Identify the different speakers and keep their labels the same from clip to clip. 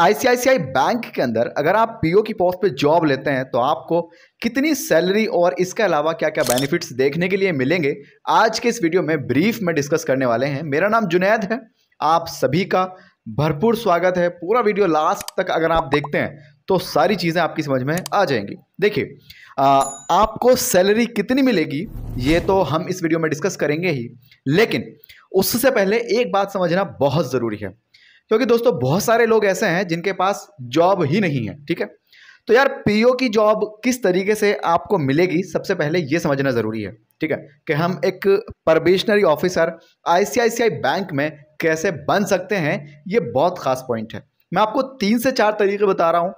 Speaker 1: ICICI bank के अंदर अगर आप पीओ की पोस्ट पे जॉब लेते हैं तो आपको कितनी सैलरी और इसके अलावा क्या क्या बेनिफिट्स देखने के लिए मिलेंगे आज के इस वीडियो में ब्रीफ में डिस्कस करने वाले हैं मेरा नाम जुनैद है आप सभी का भरपूर स्वागत है पूरा वीडियो लास्ट तक अगर आप देखते हैं तो सारी चीज़ें आपकी समझ में आ जाएंगी देखिए आपको सैलरी कितनी मिलेगी ये तो हम इस वीडियो में डिस्कस करेंगे ही लेकिन उससे पहले एक बात समझना बहुत ज़रूरी है क्योंकि दोस्तों बहुत सारे लोग ऐसे हैं जिनके पास जॉब ही नहीं है ठीक है तो यार पीओ e की जॉब किस तरीके से आपको मिलेगी सबसे पहले ये समझना ज़रूरी है ठीक है कि हम एक परबेशनरी ऑफिसर आईसीआईसीआई बैंक में कैसे बन सकते हैं ये बहुत ख़ास पॉइंट है मैं आपको तीन से चार तरीके बता रहा हूँ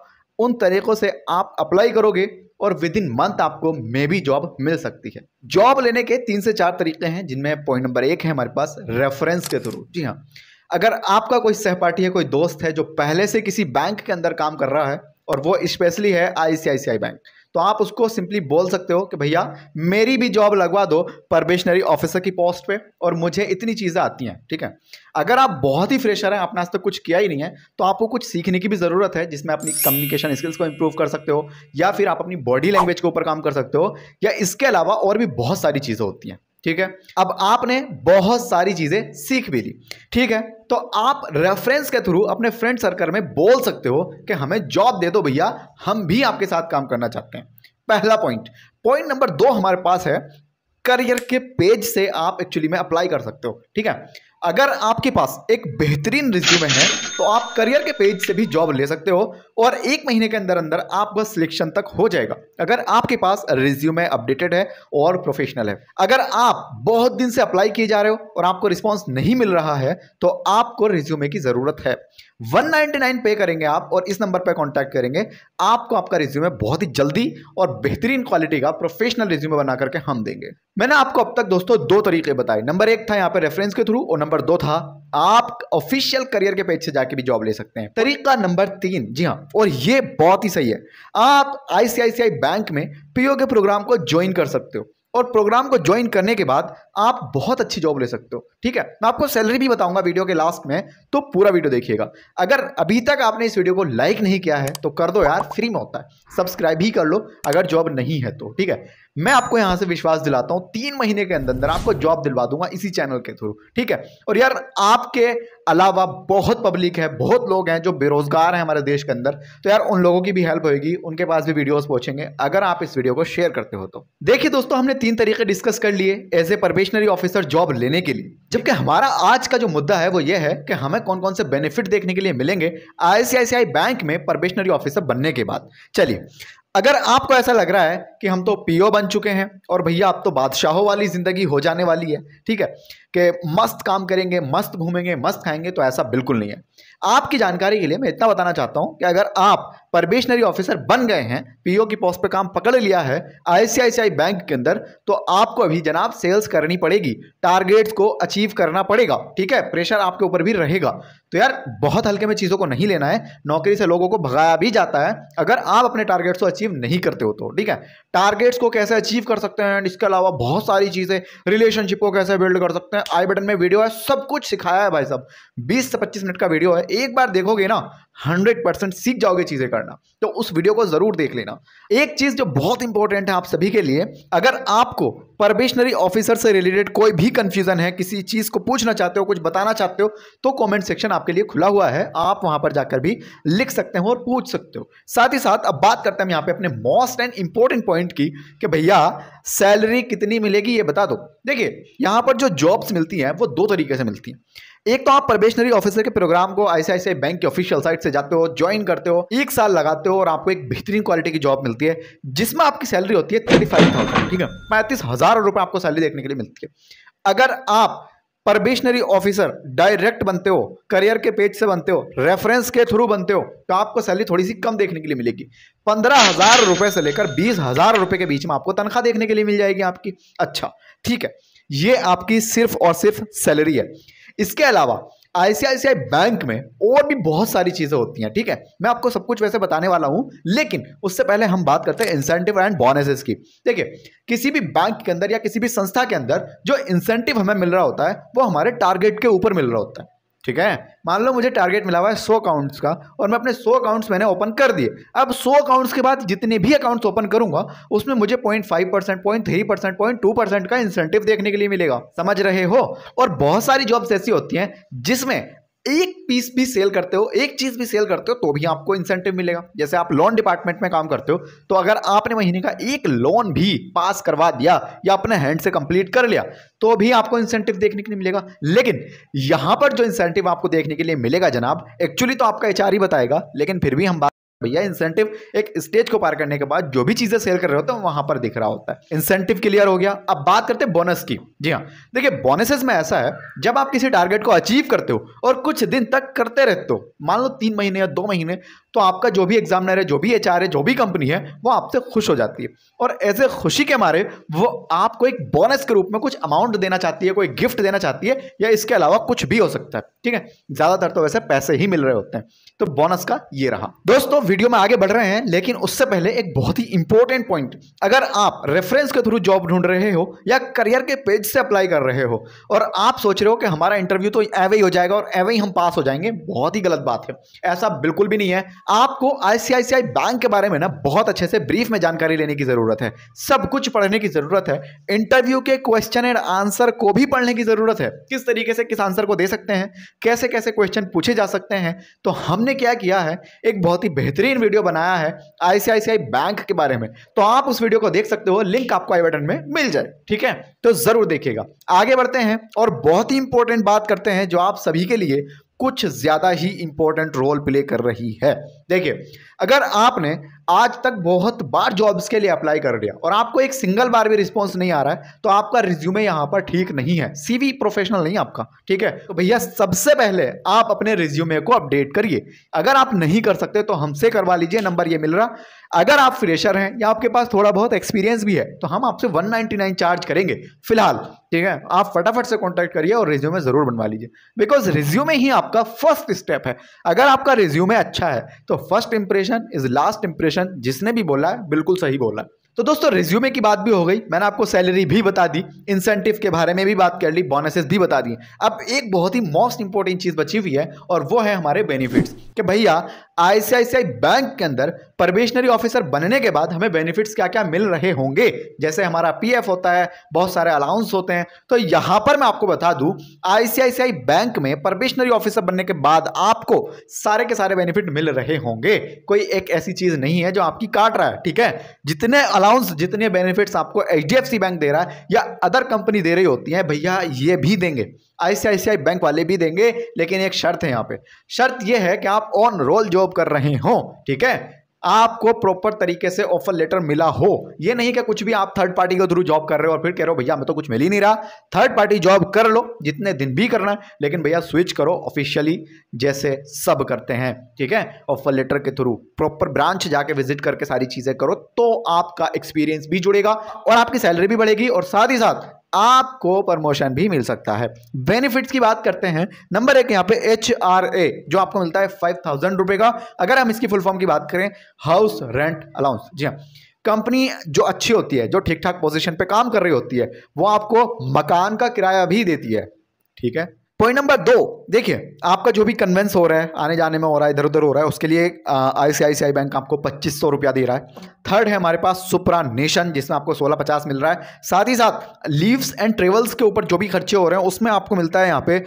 Speaker 1: उन तरीक़ों से आप अप्लाई करोगे और विद इन मंथ आपको मे भी जॉब मिल सकती है जॉब लेने के तीन से चार तरीके हैं जिनमें पॉइंट नंबर एक है हमारे पास रेफरेंस के थ्रू जी हाँ अगर आपका कोई सहपाठी है कोई दोस्त है जो पहले से किसी बैंक के अंदर काम कर रहा है और वो स्पेशली है आई बैंक तो आप उसको सिंपली बोल सकते हो कि भैया मेरी भी जॉब लगवा दो परवेशनरी ऑफिसर की पोस्ट पे और मुझे इतनी चीज़ें आती हैं ठीक है अगर आप बहुत ही फ्रेशर हैं आपने आज तक तो कुछ किया ही नहीं है तो आपको कुछ सीखने की भी ज़रूरत है जिसमें अपनी कम्युनिकेशन स्किल्स को इंप्रूव कर सकते हो या फिर आप अपनी बॉडी लैंग्वेज के ऊपर काम कर सकते हो या इसके अलावा और भी बहुत सारी चीज़ें होती हैं ठीक है अब आपने बहुत सारी चीज़ें सीख भी ली ठीक है तो आप रेफरेंस के थ्रू अपने फ्रेंड सर्कल में बोल सकते हो कि हमें जॉब दे दो भैया हम भी आपके साथ काम करना चाहते हैं पहला पॉइंट पॉइंट नंबर दो हमारे पास है करियर के पेज से आप एक्चुअली में अप्लाई कर सकते हो ठीक है अगर आपके पास एक बेहतरीन रिज्यूमे है तो आप करियर के पेज से भी जॉब ले सकते हो और एक महीने के अंदर अंदर आपका सिलेक्शन तक हो जाएगा अगर आपके पास रिज्यूमे अपडेटेड है और प्रोफेशनल है अगर आप बहुत दिन से अप्लाई किए जा रहे हो और आपको रिस्पॉन्स नहीं मिल रहा है तो आपको रिज्यूमे की ज़रूरत है 199 पे करेंगे आप और इस नंबर पर कांटेक्ट करेंगे आपको आपका रिज्यूमे बहुत ही जल्दी और बेहतरीन क्वालिटी का प्रोफेशनल रिज्यूमे बना करके हम देंगे मैंने आपको अब तक दोस्तों दो तरीके बताए नंबर एक था यहाँ पे रेफरेंस के थ्रू और नंबर दो था आप ऑफिशियल करियर के पेज से जाके भी जॉब ले सकते हैं तरीका नंबर तीन जी हाँ और ये बहुत ही सही है आप आईसीआईसीआई बैंक में पीओ के प्रोग्राम को ज्वाइन कर सकते हो और प्रोग्राम को ज्वाइन करने के बाद आप बहुत अच्छी जॉब ले सकते हो ठीक है मैं आपको सैलरी भी बताऊंगा वीडियो के लास्ट में तो पूरा वीडियो देखिएगा अगर अभी तक आपने इस वीडियो को लाइक नहीं किया है तो कर दो यार फ्री में होता है सब्सक्राइब ही कर लो अगर जॉब नहीं है तो ठीक है मैं आपको यहां से विश्वास दिलाता हूं तीन महीने के अंदर अंदर आपको जॉब दिलवा दूंगा इसी चैनल के थ्रू ठीक है और यार आपके अलावा बहुत पब्लिक है बहुत लोग हैं जो बेरोजगार हैं हमारे देश के अंदर तो यार उन लोगों की भी हेल्प होगी उनके पास भी वीडियोस पहुंचेंगे अगर आप इस वीडियो को शेयर करते हो तो देखिए दोस्तों हमने तीन तरीके डिस्कस कर लिए as a probationary officer job लेने के लिए जबकि हमारा आज का जो मुद्दा है वो ये है कि हमें कौन कौन से बेनिफिट देखने के लिए मिलेंगे आईसीआईसीआई बैंक में प्रोबेशनरी ऑफिसर बनने के बाद चलिए अगर आपको ऐसा लग रहा है कि हम तो पीओ बन चुके हैं और भैया अब तो बादशाहों वाली ज़िंदगी हो जाने वाली है ठीक है कि मस्त काम करेंगे मस्त घूमेंगे मस्त खाएंगे तो ऐसा बिल्कुल नहीं है आपकी जानकारी के लिए मैं इतना बताना चाहता हूँ कि अगर आप परबेशनरी ऑफिसर बन गए हैं पीओ की पोस्ट पर काम पकड़ लिया है आईसीआईसीआई बैंक के अंदर तो आपको अभी जनाब सेल्स करनी पड़ेगी टारगेट्स को अचीव करना पड़ेगा ठीक है प्रेशर आपके ऊपर भी रहेगा तो यार बहुत हल्के में चीज़ों को नहीं लेना है नौकरी से लोगों को भगाया भी जाता है अगर आप अपने टारगेट्स को अचीव नहीं करते हो तो ठीक है टारगेट्स को कैसे अचीव कर सकते हैं इसके अलावा बहुत सारी चीज़ें रिलेशनशिप को कैसे बिल्ड कर सकते हैं आई बटन में वीडियो है सब कुछ सिखाया है भाई साहब 20 से 25 मिनट का वीडियो है एक बार देखोगे ना हंड्रेड परसेंट सीख जाओगे चीज़ें करना तो उस वीडियो को ज़रूर देख लेना एक चीज़ जो बहुत इंपॉर्टेंट है आप सभी के लिए अगर आपको परबेशनरी ऑफिसर से रिलेटेड कोई भी कंफ्यूजन है किसी चीज़ को पूछना चाहते हो कुछ बताना चाहते हो तो कमेंट सेक्शन आपके लिए खुला हुआ है आप वहां पर जाकर भी लिख सकते हो और पूछ सकते हो साथ ही साथ अब बात करते हैं यहाँ पे अपने मोस्ट एंड इंपॉर्टेंट पॉइंट की कि भैया सैलरी कितनी मिलेगी ये बता दो देखिए यहाँ पर जो जॉब्स मिलती हैं वो दो तरीके से मिलती हैं एक तो आप प्रोबेशनरी ऑफिसर के प्रोग्राम को ऐसे ऐसे बैंक के ऑफिशियल साइट से जाते हो ज्वाइन करते हो एक साल लगाते हो और आपको एक बेहतरीन क्वालिटी की जॉब मिलती है जिसमें आपकी सैलरी होती है थर्टी फाइव थाउजेंड ठीक है पैंतीस हजार रुपये आपको सैलरी देखने के लिए मिलती है अगर आप परबिशनरी ऑफिसर डायरेक्ट बनते हो करियर के पेज से बनते हो रेफरेंस के थ्रू बनते हो तो आपको सैलरी थोड़ी सी कम देखने के लिए मिलेगी पंद्रह हजार रुपए से लेकर बीस हजार रुपए के बीच में आपको तनख्वाह देखने के लिए मिल जाएगी आपकी अच्छा ठीक है ये आपकी सिर्फ और सिर्फ सैलरी है इसके अलावा आईसीआईसीआई बैंक में और भी बहुत सारी चीज़ें होती हैं ठीक है मैं आपको सब कुछ वैसे बताने वाला हूं लेकिन उससे पहले हम बात करते हैं इंसेंटिव एंड बोनसेस की देखिए किसी भी बैंक के अंदर या किसी भी संस्था के अंदर जो इंसेंटिव हमें मिल रहा होता है वो हमारे टारगेट के ऊपर मिल रहा होता है ठीक है मान लो मुझे टारगेट मिला हुआ है सौ अकाउंट्स का और मैं अपने सौ अकाउंट्स मैंने ओपन कर दिए अब सौ अकाउंट्स के बाद जितने भी अकाउंट्स ओपन करूंगा उसमें मुझे point five percent point three percent point two percent का इंसेंटिव देखने के लिए मिलेगा समझ रहे हो और बहुत सारी जॉब्स ऐसी होती हैं जिसमें एक पीस भी सेल करते हो एक चीज़ भी सेल करते हो तो भी आपको इंसेंटिव मिलेगा जैसे आप लोन डिपार्टमेंट में काम करते हो तो अगर आपने महीने का एक लोन भी पास करवा दिया या अपने हैंड से कंप्लीट कर लिया तो भी आपको इंसेंटिव देखने के लिए मिलेगा लेकिन यहां पर जो इंसेंटिव आपको देखने के लिए मिलेगा जनाब एक्चुअली तो आपका एच ही बताएगा लेकिन फिर भी हम बात भैया इंसेंटिव एक स्टेज को पार करने के बाद जो भी चीजें सेल कर रहे होते हैं वहां पर दिख रहा होता है इंसेंटिव क्लियर हो गया अब बात करते हैं बोनस की जी हाँ देखिए बोनसेस में ऐसा है जब आप किसी टारगेट को अचीव करते हो और कुछ दिन तक करते रहते हो मान लो तीन महीने या दो महीने तो आपका जो भी एग्जामिनर है जो भी एच है जो भी कंपनी है वो आपसे खुश हो जाती है और ऐसे खुशी के मारे वो आपको एक बोनस के रूप में कुछ अमाउंट देना चाहती है कोई गिफ्ट देना चाहती है या इसके अलावा कुछ भी हो सकता है ठीक है ज्यादातर तो वैसे पैसे ही मिल रहे होते हैं तो बोनस का ये रहा दोस्तों वीडियो में आगे बढ़ रहे हैं लेकिन उससे पहले एक बहुत ही इंपॉर्टेंट पॉइंट अगर आप रेफरेंस के थ्रू जॉब ढूंढ रहे हो या करियर के पेज से अप्लाई कर रहे हो और आप सोच रहे हो कि हमारा इंटरव्यू तो एवे ही हो जाएगा और एवे ही हम पास हो जाएंगे बहुत ही गलत बात है ऐसा बिल्कुल भी नहीं है आपको आईसीआईसीआई बैंक के बारे में ना बहुत अच्छे से ब्रीफ में जानकारी लेने की ज़रूरत है सब कुछ पढ़ने की ज़रूरत है इंटरव्यू के क्वेश्चन एंड आंसर को भी पढ़ने की ज़रूरत है किस तरीके से किस आंसर को दे सकते हैं कैसे कैसे क्वेश्चन पूछे जा सकते हैं तो हमने क्या किया है एक बहुत ही बेहतर बेहतरीन वीडियो बनाया है आईसीआईसीआई बैंक के बारे में तो आप उस वीडियो को देख सकते हो लिंक आपको आई बटन में मिल जाए ठीक है तो जरूर देखिएगा आगे बढ़ते हैं और बहुत ही इंपॉर्टेंट बात करते हैं जो आप सभी के लिए कुछ ज्यादा ही इंपॉर्टेंट रोल प्ले कर रही है देखिए अगर आपने आज तक बहुत बार जॉब्स के लिए अप्लाई कर दिया और आपको एक सिंगल बार भी रिस्पॉन्स नहीं आ रहा है तो आपका रिज्यूमे यहां पर ठीक नहीं है सीवी प्रोफेशनल नहीं आपका ठीक है तो भैया सबसे पहले आप अपने रिज्यूमे को अपडेट करिए अगर आप नहीं कर सकते तो हमसे करवा लीजिए नंबर ये मिल रहा अगर आप फ्रेशर हैं या आपके पास थोड़ा बहुत एक्सपीरियंस भी है तो हम आपसे वन चार्ज करेंगे फिलहाल ठीक है आप फटाफट से कॉन्टैक्ट करिए और रिज्यूमे ज़रूर बनवा लीजिए बिकॉज रिज्यूमे ही आपका फर्स्ट स्टेप है अगर आपका रिज्यूमे अच्छा है तो first impression is last impression जिसने भी बोला है बिल्कुल सही बोला है तो दोस्तों रिज्यूमे की बात भी हो गई मैंने आपको सैलरी भी बता दी इंसेंटिव के बारे में भी बात कर ली बोनसेस भी बता दिए अब एक बहुत ही मोस्ट इंपॉर्टेंट चीज़ बची हुई है और वो है हमारे बेनिफिट्स कि भैया आईसीआईसीआई बैंक के अंदर परवेशनरी ऑफिसर बनने के बाद हमें बेनिफिट्स क्या क्या मिल रहे होंगे जैसे हमारा पीएफ होता है बहुत सारे अलाउंस होते हैं तो यहां पर मैं आपको बता दूं आईसीआईसीआई बैंक में परवेशनरी ऑफिसर बनने के बाद आपको सारे के सारे बेनिफिट मिल रहे होंगे कोई एक ऐसी चीज नहीं है जो आपकी काट रहा है ठीक है जितने अलाउंस जितने बेनिफिट्स आपको एच बैंक दे रहा है या अदर कंपनी दे रही होती है भैया ये भी देंगे आईसीआईसीआई बैंक वाले भी देंगे लेकिन एक शर्त है यहाँ पे शर्त यह है कि आप ऑन रोल जॉब कर रहे हो ठीक है आपको प्रॉपर तरीके से ऑफर लेटर मिला हो ये नहीं कि कुछ भी आप थर्ड पार्टी के थ्रू जॉब कर रहे हो और फिर कह रहे हो भैया मैं तो कुछ मिल ही नहीं रहा थर्ड पार्टी जॉब कर लो जितने दिन भी करना है लेकिन भैया स्विच करो ऑफिशियली जैसे सब करते हैं ठीक है ऑफर लेटर के थ्रू प्रॉपर ब्रांच जाके विजिट करके सारी चीज़ें करो तो आपका एक्सपीरियंस भी जुड़ेगा और आपकी सैलरी भी बढ़ेगी और साथ ही साथ आपको प्रमोशन भी मिल सकता है बेनिफिट्स की बात करते हैं नंबर एक यहां पे एच आर ए जो आपको मिलता है फाइव थाउजेंड रुपए का अगर हम इसकी फुल फॉर्म की बात करें हाउस रेंट अलाउंस जी हाँ कंपनी जो अच्छी होती है जो ठीक ठाक पोजीशन पे काम कर रही होती है वो आपको मकान का किराया भी देती है ठीक है पॉइंट नंबर दो देखिए आपका जो भी कन्वेंस हो रहा है आने जाने में हो रहा है इधर उधर हो रहा है उसके लिए आई बैंक आपको पच्चीस सौ रुपया दे रहा है थर्ड है हमारे पास सुप्रा नेशन जिसमें आपको सोलह पचास मिल रहा है साथ ही साथ लीव्स एंड ट्रेवल्स के ऊपर जो भी खर्चे हो रहे हैं उसमें आपको मिलता है यहाँ पे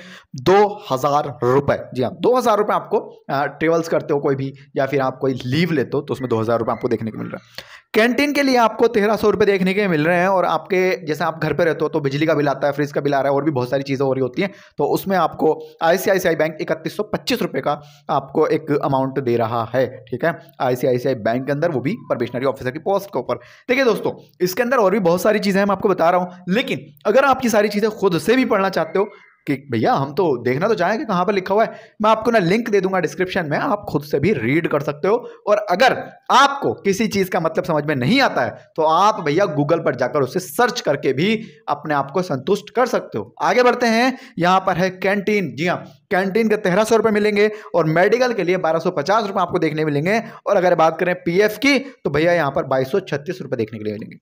Speaker 1: दो हज़ार रुपए जी हाँ दो हज़ार रुपए आपको ट्रेवल्स करते हो कोई भी या फिर आप कोई लीव लेते हो तो उसमें दो हज़ार रुपए आपको देखने को मिल रहा है कैंटीन के लिए आपको तेरह सौ रुपये देखने के मिल रहे हैं और आपके जैसे आप घर पे रहते हो तो बिजली का बिल आता है फ्रिज का बिल आ रहा है और भी बहुत सारी चीज़ें हो रही होती हैं तो उसमें आपको आई बैंक इकतीस सौ पच्चीस रुपये का आपको एक अमाउंट दे रहा है ठीक है आई बैंक के अंदर वो भी प्रोबेशनरी ऑफिसर की पोस्ट के ऊपर देखिए दोस्तों इसके अंदर और भी बहुत सारी चीज़ें मैं आपको बता रहा हूँ लेकिन अगर आप ये सारी चीज़ें खुद से भी पढ़ना चाहते हो कि भैया हम तो देखना तो चाहेंगे कहाँ पर लिखा हुआ है मैं आपको ना लिंक दे दूंगा डिस्क्रिप्शन में आप खुद से भी रीड कर सकते हो और अगर आपको किसी चीज़ का मतलब समझ में नहीं आता है तो आप भैया गूगल पर जाकर उसे सर्च करके भी अपने आप को संतुष्ट कर सकते हो आगे बढ़ते हैं यहां पर है कैंटीन जी हाँ कैंटीन के तेरह सौ रुपये मिलेंगे और मेडिकल के लिए बारह सौ पचास रुपये आपको देखने मिलेंगे और अगर बात करें पी की तो भैया यहाँ पर बाईस सौ छत्तीस रुपये देखने के लिए मिलेंगे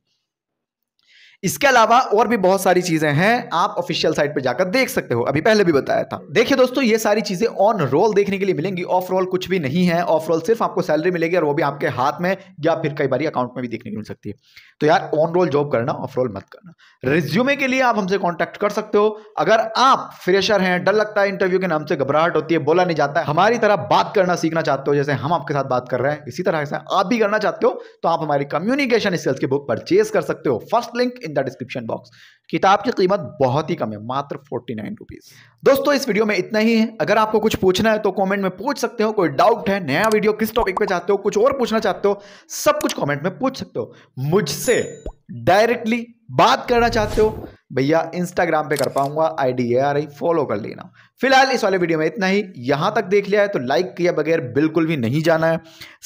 Speaker 1: इसके अलावा और भी बहुत सारी चीज़ें हैं आप ऑफिशियल साइट पर जाकर देख सकते हो अभी पहले भी बताया था देखिए दोस्तों ये सारी चीज़ें ऑन रोल देखने के लिए मिलेंगी ऑफ रोल कुछ भी नहीं है ऑफ रोल सिर्फ आपको सैलरी मिलेगी और वो भी आपके हाथ में या फिर कई बार अकाउंट में भी देखने को मिल सकती है तो यार ऑन रोल जॉब करना ऑफ रोल मत करना रिज्यूमे के लिए आप हमसे कॉन्टेक्ट कर सकते हो अगर आप फ्रेशर हैं डर लगता है इंटरव्यू के नाम से घबराहट होती है बोला नहीं जाता है हमारी तरह बात करना सीखना चाहते हो जैसे हम आपके साथ बात कर रहे हैं इसी तरह से आप भी करना चाहते हो तो आप हमारी कम्युनिकेशन स्किल्स की बुक परचेज कर सकते हो first link in the description box किताब की कीमत बहुत ही कम है मात्र फोर्टी नाइन रुपीज़ दोस्तों इस वीडियो में इतना ही है अगर आपको कुछ पूछना है तो कमेंट में पूछ सकते हो कोई डाउट है नया वीडियो किस टॉपिक पे चाहते हो कुछ और पूछना चाहते हो सब कुछ कमेंट में पूछ सकते हो मुझसे डायरेक्टली बात करना चाहते हो भैया इंस्टाग्राम पे कर पाऊंगा आईडी ये आ रही फॉलो कर लेना फिलहाल इस वाले वीडियो में इतना ही यहां तक देख लिया है तो लाइक किया बगैर बिल्कुल भी नहीं जाना है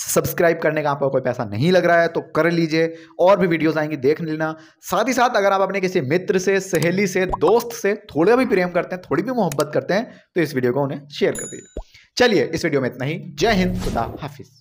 Speaker 1: सब्सक्राइब करने का आपको कोई पैसा नहीं लग रहा है तो कर लीजिए और भी वीडियोस आएंगी देख लेना साथ ही साथ अगर आप अपने किसी मित्र से सहेली से दोस्त से थोड़ा भी प्रेम करते हैं थोड़ी भी मोहब्बत करते हैं तो इस वीडियो को उन्हें शेयर कर दीजिए चलिए इस वीडियो में इतना ही जय हिंद खुदा हाफिज़